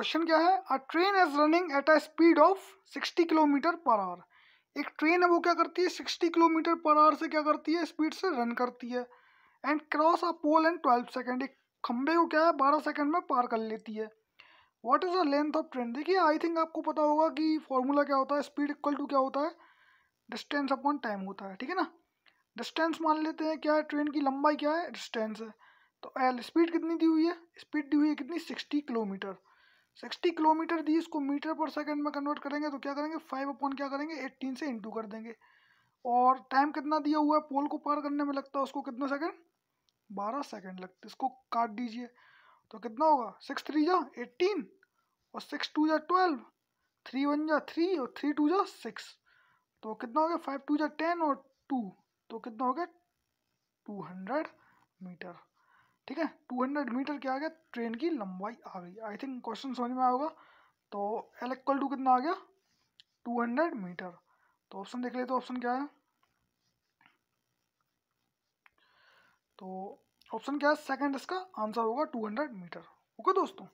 question क्या है a train is running at a speed of sixty kilometre per hour एक train है वो क्या करती है सिक्सटी किलोमीटर पर आवर से क्या करती है स्पीड से रन करती है and cross a pole and twelve second एक खंबे को क्या है बारह सेकेंड में पार कर लेती है what is the length of train देखिए आई थिंक आपको पता होगा कि फॉर्मूला क्या होता है स्पीड इक्वल टू क्या होता है डिस्टेंस अपॉन टाइम होता है ठीक है ना डिस्टेंस मान लेते हैं क्या है ट्रेन की लंबाई क्या है डिस्टेंस है तो एल स्पीड कितनी दी हुई है स्पीड दी हुई है कितनी सिक्सटी किलोमीटर सिक्सटी किलोमीटर दी इसको मीटर पर सेकंड में कन्वर्ट करेंगे तो क्या करेंगे फाइव अपॉन क्या करेंगे एट्टीन से इंटू कर देंगे और टाइम कितना दिया हुआ है पोल को पार करने में लगता है उसको कितना सेकंड बारह सेकंड लगते इसको काट दीजिए तो कितना होगा सिक्स थ्री जा एट्टीन और सिक्स टू जा ट्वेल्व थ्री वन जा थ्री और थ्री टू जा सिक्स तो कितना हो गया फाइव टू जा टेन और टू तो कितना हो गया टू हंड्रेड मीटर ठीक है टू हंड्रेड मीटर क्या आ गया ट्रेन की लंबाई आ गई आई थिंक क्वेश्चन समझ में आएगा तो एल इक्वल टू कितना आ गया टू हंड्रेड मीटर तो ऑप्शन देख ले तो ऑप्शन क्या है तो ऑप्शन क्या है सेकंड इसका आंसर होगा टू हंड्रेड मीटर ओके दोस्तों